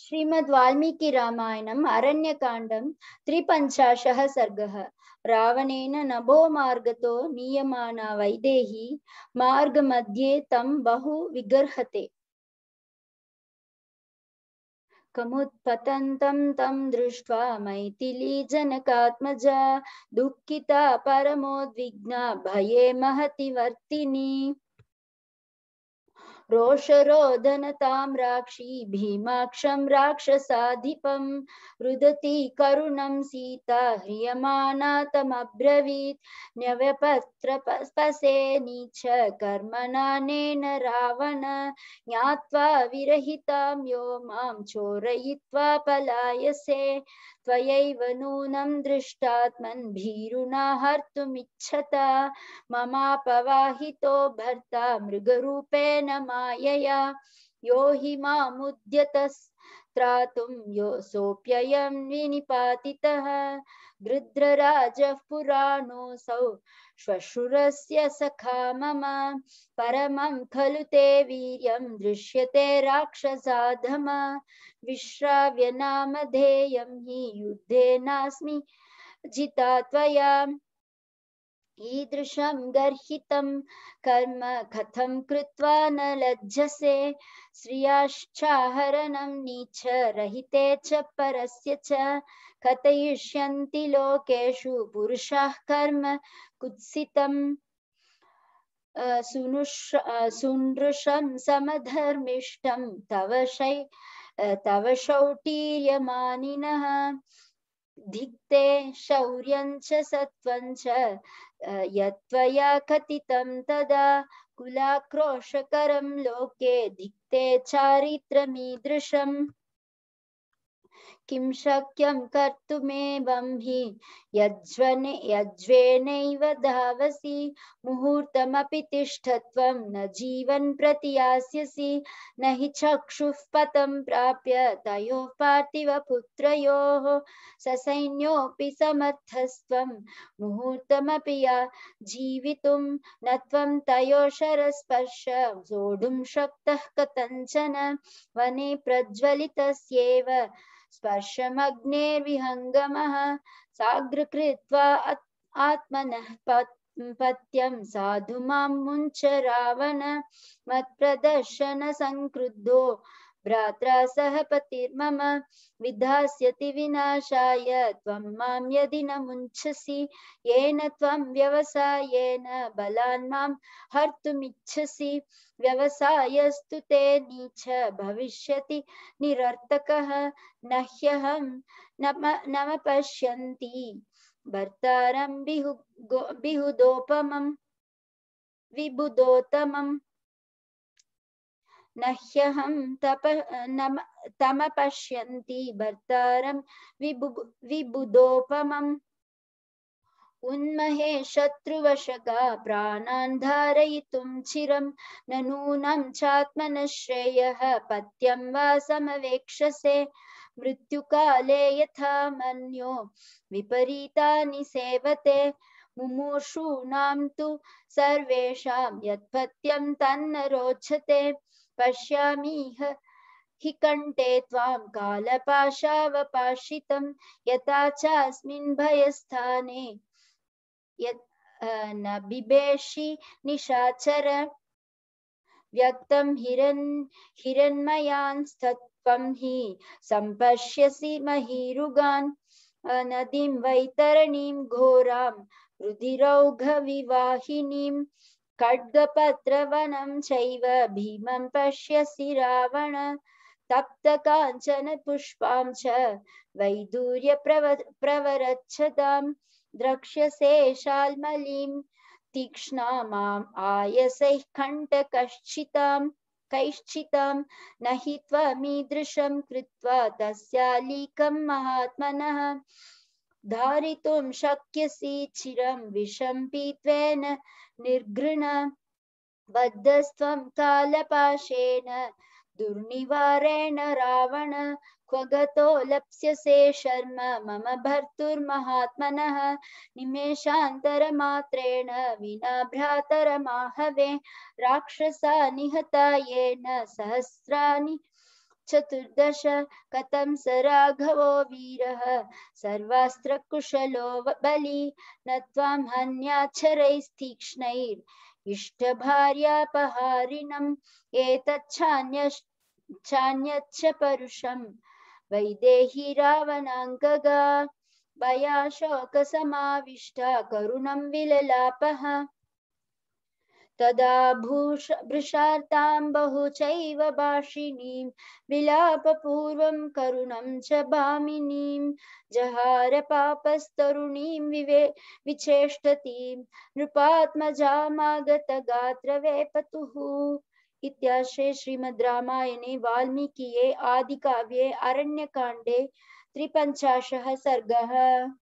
श्रीमद् वाल्मीकि रामायणम् अरण्यकाण्डं त्रिपञ्चाशः सर्गः रावणेन नभो मार्गतो नीयमाना वैदेही मार्गमध्ये तं बहु विगर्हते कमुत्पतन्तं तं दृष्ट्वा मैथिलीजनकात्मजा दुःखिता परमोद्विग्ना भये महति वर्तिनी रोषरोदनतां राक्षी भीमाक्षं राक्षसाधिपं रुदती करुणं सीता ह्रियमाणा तमब्रवीत् न्यवपत्रपसे नीच कर्मणानेन रावण ज्ञात्वा विरहितां यो मां चोरयित्वा पलायसे त्वयैव नूनं दृष्टात्मन् भीरुणा हर्तुमिच्छत ममापवाहितो भर्ता मृगरूपेण मायया यो हि मामुद्यतस्त्रातुं यो सोऽप्ययं विनिपातितः गृध्रराजः पुराणोऽसौ श्वशुरस्य सखा मम परमं खलु ते वीर्यं दृश्यते राक्षसाधम विश्राव्य नामधेयं हि युद्धे नास्मि जिता त्वया कीदृशं गर्हितं कर्म कथं कृत्वा न लज्जसे श्रियाश्चाहरणं रहिते च परस्य च कथयिष्यन्ति लोकेषु पुरुषाः कर्म कुत्सितम् सुनृशं समधर्मिष्टं तव शै तव शौटीर्यमानिनः धिक्ते शौर्यं च सत्त्वं कथितं तदा कुलाक्रोशकरं लोके धिक्ते चारित्रमीदृशम् किं शक्यं कर्तुमेवं हि यज्वने यज्वेनैव धावसि मुहूर्तमपि तिष्ठत्वं न जीवन् प्रतियास्यसि न हि चक्षुः पतं प्राप्य तयोः पार्थिव पुत्रयोः ससैन्योऽपि समर्थस्त्वं मुहूर्तमपि या जीवितुं न त्वं तयोशरस्पर्श सोढुं शक्तः कथञ्चन वने प्रज्वलितस्येव स्पर्शमग्नेर्विहङ्गमः साग्रकृत्वा आत्मनः पत्यं साधु मां मुञ्च रावण संक्रुद्धो भ्रात्रा सह पतिर्मम विधास्यति विनाशाय त्वं मां यदि न मुञ्छसि येन त्वं व्यवसायेन बलान् मां हर्तुमिच्छसि व्यवसायस्तु ते नीच भविष्यति निरर्थकः न ह्यहं न म पश्यन्ति भर्तारं बिहु बिहुदोपमं विबुदोत्तमम् नह्यहं तप नम तमपश्यन्ति भर्तारं विबु विबुधोपमम् उन्महे शत्रुवशका प्राणान् धारयितुं चिरं न नूनं चात्मनश्रेयः पत्यं वा समवेक्षसे मृत्युकाले यथा मन्यो विपरीतानि सेवते मुमूर्षूणां तु सर्वेषां यत्पत्यं तन्न रोचते पश्यामीह हि कण्ठे त्वां कालपाशावपाशितं यथा चास्मिन् भयस्थाने यत् न बिभेषि निशाचर व्यक्तं हिरन् हिरण्मयांस्तत्त्वं हि सम्पश्यसि महीरुगान् नदीं वैतरणीं घोरां रुधिरौघविवाहिनीं खड्गपत्रवनं चैव भीमं पश्यसि रावण तप्त पुष्पां च वैदूर्य प्रवरच्छतां द्रक्ष्यसे शाल्मलीं तीक्ष्णामाम् आयसैः कण्ठकश्चितां कैश्चितां न हि त्वमीदृशं कृत्वा तस्यालीकं महात्मनः धारितुं शक्यसि चिरं विषं पीत्वेन निर्घृण बद्धस्त्वं कालपाशेन दुर्निवारेण रावण क्व गतो लप्स्यसे शर्म मम भर्तुर्महात्मनः निमेषान्तरमात्रेण विना भ्रातरमाहवे राक्षसा निहता येन सहस्राणि चतुर्दश कथम स राघवो वीर वीरः सर्वास्त्रकुशलो बली न त्वां हन्याच्छरैस्तीक्ष्णैर्युष्टभार्यापहारिणम् एतच्छान्यश्च चान्यच्च परुषम् वैदेही रावणाङ्गगा भया शोकसमाविष्टा करुणं विललापः तदा भूष भृशार्तां बहु चैव भाषिणीं विलापपूर्वं करुणं च भामिनीं जहार पापस्तरुणीं विवे विचेष्टतीं नृपात्मजामागतगात्रवेपतुः इत्याशे श्रीमद् रामायणे वाल्मीकिये आदिकाव्ये अरण्यकाण्डे त्रिपञ्चाशः सर्गः